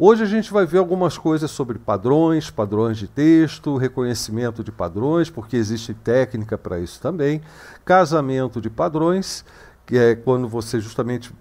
Hoje a gente vai ver algumas coisas sobre padrões, padrões de texto, reconhecimento de padrões, porque existe técnica para isso também, casamento de padrões, que é quando você justamente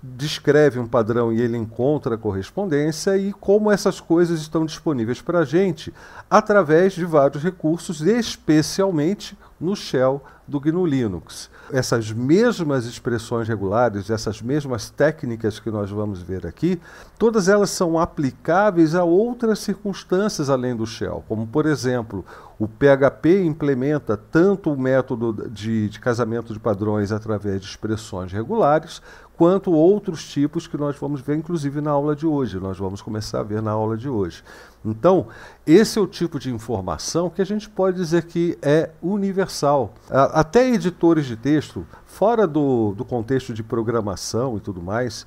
descreve um padrão e ele encontra a correspondência, e como essas coisas estão disponíveis para a gente através de vários recursos, especialmente no shell do GNU Linux. Essas mesmas expressões regulares, essas mesmas técnicas que nós vamos ver aqui, todas elas são aplicáveis a outras circunstâncias além do shell, como por exemplo, o PHP implementa tanto o método de, de casamento de padrões através de expressões regulares, quanto outros tipos que nós vamos ver, inclusive na aula de hoje. Nós vamos começar a ver na aula de hoje. Então, esse é o tipo de informação que a gente pode dizer que é universal. Até editores de texto, fora do, do contexto de programação e tudo mais,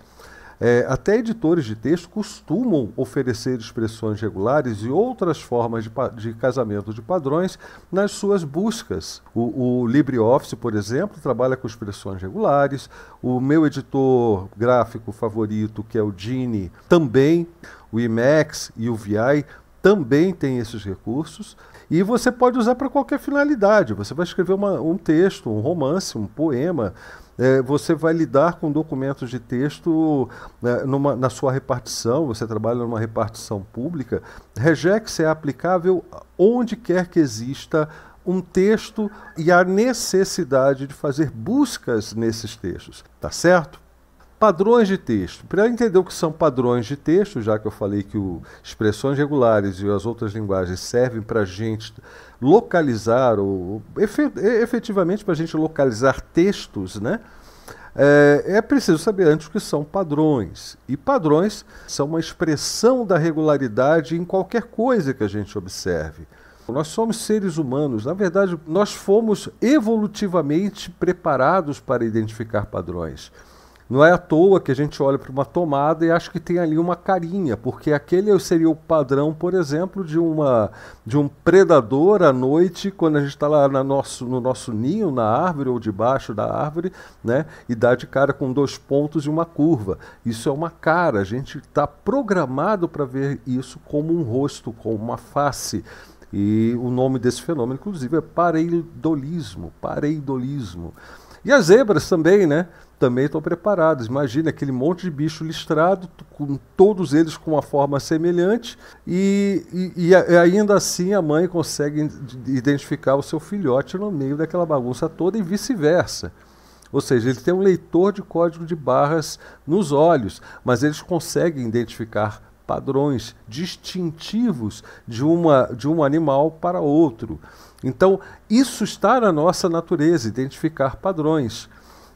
é, até editores de texto costumam oferecer expressões regulares e outras formas de, de casamento de padrões nas suas buscas. O, o LibreOffice, por exemplo, trabalha com expressões regulares. O meu editor gráfico favorito, que é o Gini, também. O Emacs e o VI também têm esses recursos. E você pode usar para qualquer finalidade. Você vai escrever uma, um texto, um romance, um poema. É, você vai lidar com documentos de texto né, numa, na sua repartição, você trabalha numa repartição pública. Regex é aplicável onde quer que exista um texto e a necessidade de fazer buscas nesses textos, tá certo? Padrões de texto. Para entender o que são padrões de texto, já que eu falei que o expressões regulares e as outras linguagens servem para a gente localizar, ou, efetivamente para a gente localizar textos, né? É, é, preciso saber antes o que são padrões. E padrões são uma expressão da regularidade em qualquer coisa que a gente observe. Nós somos seres humanos, na verdade, nós fomos evolutivamente preparados para identificar padrões. Não é à toa que a gente olha para uma tomada e acha que tem ali uma carinha, porque aquele seria o padrão, por exemplo, de, uma, de um predador à noite, quando a gente está lá na nosso, no nosso ninho, na árvore ou debaixo da árvore, né? e dá de cara com dois pontos e uma curva. Isso é uma cara, a gente está programado para ver isso como um rosto, como uma face. E o nome desse fenômeno, inclusive, é pareidolismo. Pareidolismo. E as zebras também, né? Também estão preparadas. Imagina aquele monte de bicho listrado, com todos eles com uma forma semelhante, e, e, e ainda assim a mãe consegue identificar o seu filhote no meio daquela bagunça toda e vice-versa. Ou seja, ele tem um leitor de código de barras nos olhos, mas eles conseguem identificar padrões distintivos de, uma, de um animal para outro. Então, isso está na nossa natureza, identificar padrões.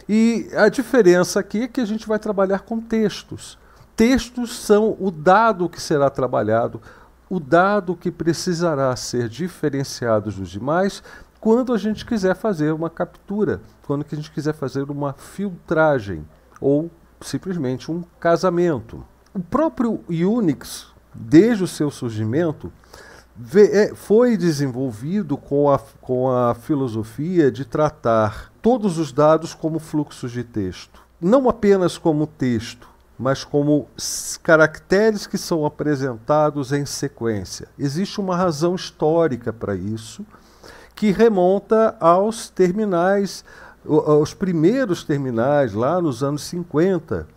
E a diferença aqui é que a gente vai trabalhar com textos. Textos são o dado que será trabalhado, o dado que precisará ser diferenciado dos demais quando a gente quiser fazer uma captura, quando a gente quiser fazer uma filtragem ou simplesmente um casamento. O próprio Unix, desde o seu surgimento, é, foi desenvolvido com a, com a filosofia de tratar todos os dados como fluxos de texto. Não apenas como texto, mas como caracteres que são apresentados em sequência. Existe uma razão histórica para isso, que remonta aos terminais, aos primeiros terminais, lá nos anos 50.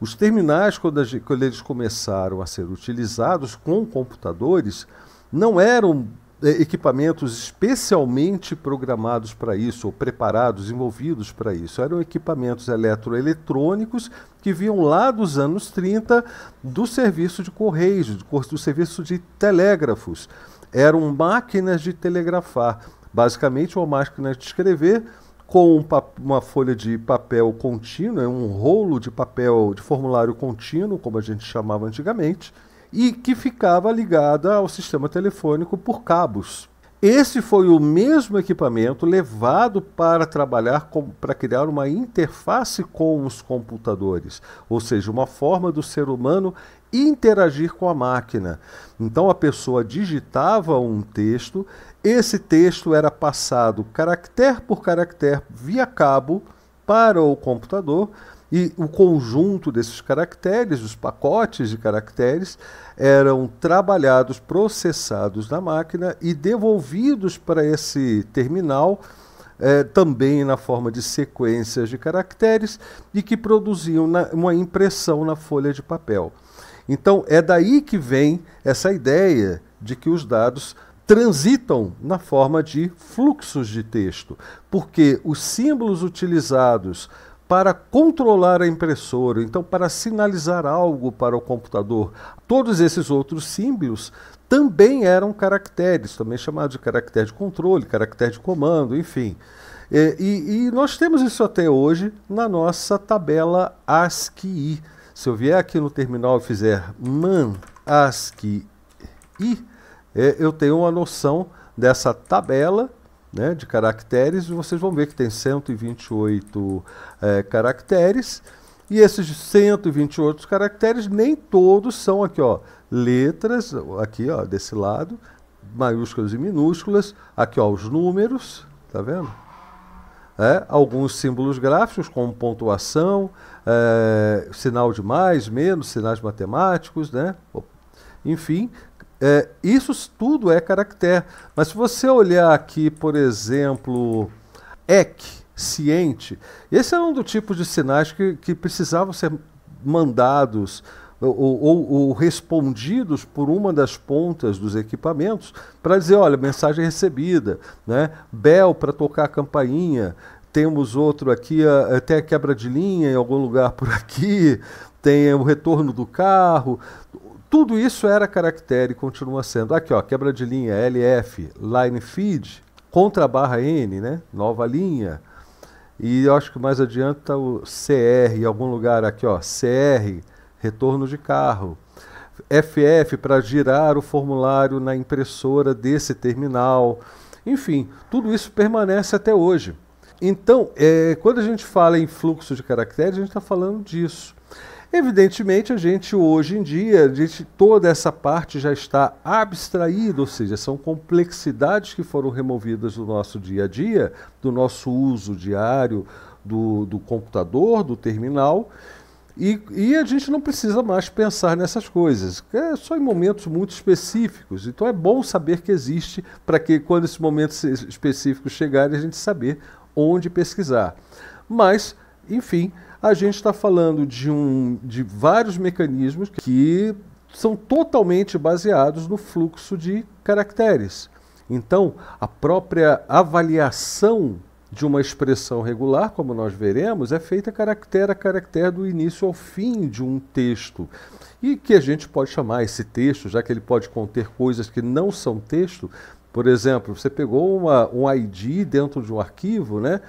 Os terminais, quando, a, quando eles começaram a ser utilizados com computadores, não eram eh, equipamentos especialmente programados para isso, ou preparados, envolvidos para isso. Eram equipamentos eletroeletrônicos que vinham lá dos anos 30 do serviço de correios, do, do serviço de telégrafos. Eram máquinas de telegrafar, basicamente uma máquina de escrever com uma folha de papel contínuo, é um rolo de papel de formulário contínuo, como a gente chamava antigamente, e que ficava ligada ao sistema telefônico por cabos. Esse foi o mesmo equipamento levado para trabalhar para criar uma interface com os computadores, ou seja, uma forma do ser humano interagir com a máquina. Então a pessoa digitava um texto, esse texto era passado caractere por caractere via cabo para o computador e o conjunto desses caracteres, os pacotes de caracteres, eram trabalhados, processados na máquina e devolvidos para esse terminal. Eh, também na forma de sequências de caracteres e que produziam na, uma impressão na folha de papel. Então é daí que vem essa ideia de que os dados transitam na forma de fluxos de texto, porque os símbolos utilizados para controlar a impressora, então para sinalizar algo para o computador. Todos esses outros símbolos também eram caracteres, também chamados de caractere de controle, caractere de comando, enfim. E, é, e, e nós temos isso até hoje na nossa tabela ASCII. Se eu vier aqui no terminal e fizer man ASCII, é, eu tenho uma noção dessa tabela né, de caracteres, vocês vão ver que tem 128 é, eh, caracteres. E esses 128 caracteres, nem todos são aqui, ó, letras, aqui, ó, desse lado, maiúsculas e minúsculas, aqui, ó, os números, tá vendo? É, alguns símbolos gráficos, como pontuação, é, sinal de mais, menos, sinais matemáticos, né? Enfim, é, isso tudo é caractere. Mas se você olhar aqui, por exemplo, EC, ciente, esse é um do tipo de sinais que, que precisavam ser mandados ou, ou, ou, respondidos por uma das pontas dos equipamentos para dizer, olha, mensagem recebida, né? Bell para tocar a campainha, temos outro aqui, até a quebra de linha em algum lugar por aqui, tem o retorno do carro, tudo isso era caractere e continua sendo. Aqui, ó, quebra de linha, LF, line feed, contra barra N, né? Nova linha. E eu acho que mais adianta o CR, em algum lugar aqui, ó, CR, retorno de carro. FF para girar o formulário na impressora desse terminal. Enfim, tudo isso permanece até hoje. Então, é, quando a gente fala em fluxo de caracteres, a gente está falando disso. Evidentemente, a gente hoje em dia, a gente, toda essa parte já está abstraída, ou seja, são complexidades que foram removidas do nosso dia a dia, do nosso uso diário, do, do computador, do terminal, e, e, a gente não precisa mais pensar nessas coisas, é só em momentos muito específicos. Então é bom saber que existe, para que quando esses momentos específicos chegarem a gente saber onde pesquisar. Mas enfim, a gente está falando de, um, de vários mecanismos que são totalmente baseados no fluxo de caracteres. Então, a própria avaliação de uma expressão regular, como nós veremos, é feita caractere a caractere do início ao fim de um texto. E que a gente pode chamar esse texto, já que ele pode conter coisas que não são texto. Por exemplo, você pegou uma, um ID dentro de um arquivo, né?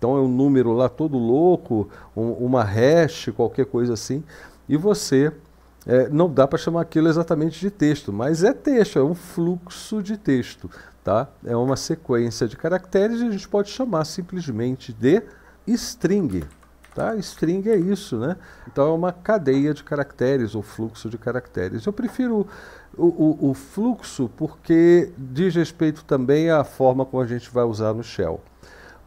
Então é um número lá todo louco, um, uma hash, qualquer coisa assim, e você é, não dá para chamar aquilo exatamente de texto, mas é texto, é um fluxo de texto, tá? É uma sequência de caracteres e a gente pode chamar simplesmente de string, tá? String é isso, né? Então é uma cadeia de caracteres ou fluxo de caracteres. Eu prefiro o, o, o fluxo porque diz respeito também à forma como a gente vai usar no shell.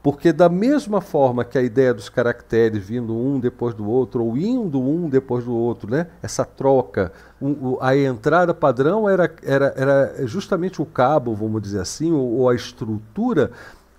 Porque, da mesma forma que a ideia dos caracteres vindo um depois do outro, ou indo um depois do outro, né? essa troca, um, a entrada padrão era, era, era justamente o cabo, vamos dizer assim, ou, ou a estrutura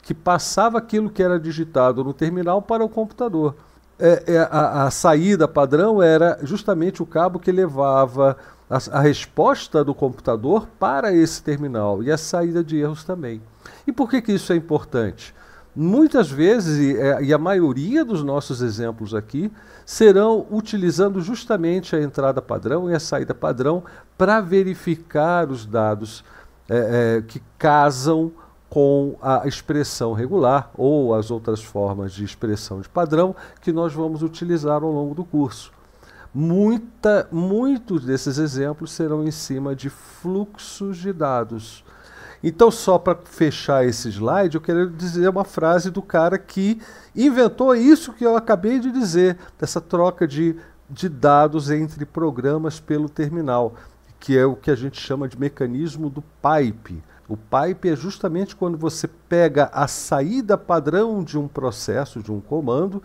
que passava aquilo que era digitado no terminal para o computador. É, é, a, a, saída padrão era justamente o cabo que levava a, a, resposta do computador para esse terminal e a saída de erros também. E por que, que isso é importante? muitas vezes, e, é, e, a maioria dos nossos exemplos aqui, serão utilizando justamente a entrada padrão e a saída padrão para verificar os dados é, é, que casam com a expressão regular ou as outras formas de expressão de padrão que nós vamos utilizar ao longo do curso. Muita, muitos desses exemplos serão em cima de fluxos de dados então, só para fechar esse slide, eu queria dizer uma frase do cara que inventou isso que eu acabei de dizer, dessa troca de, de dados entre programas pelo terminal, que é o que a gente chama de mecanismo do pipe. O pipe é justamente quando você pega a saída padrão de um processo, de um comando,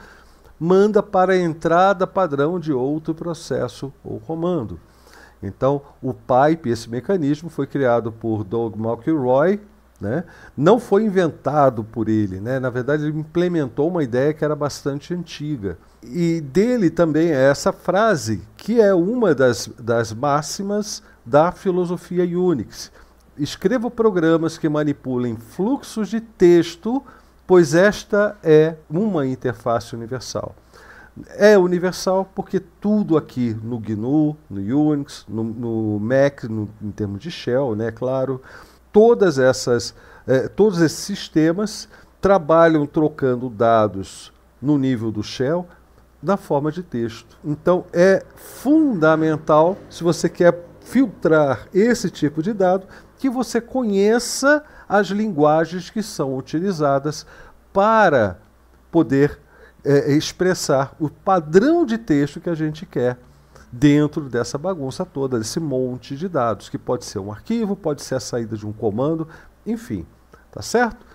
manda para a entrada padrão de outro processo ou comando. Então, o pipe, esse mecanismo, foi criado por Doug McIlroy, né? não foi inventado por ele, né? na verdade ele implementou uma ideia que era bastante antiga. E dele também é essa frase, que é uma das, das máximas da filosofia Unix. Escreva programas que manipulem fluxos de texto, pois esta é uma interface universal é universal porque tudo aqui no GNU, no Unix, no, no Mac, no, em termos de shell, né, é claro, todas essas, é, todos esses sistemas trabalham trocando dados no nível do shell na forma de texto. Então é fundamental se você quer filtrar esse tipo de dado que você conheça as linguagens que são utilizadas para poder é, é, expressar o padrão de texto que a gente quer dentro dessa bagunça toda, desse monte de dados, que pode ser um arquivo, pode ser a saída de um comando, enfim, tá certo?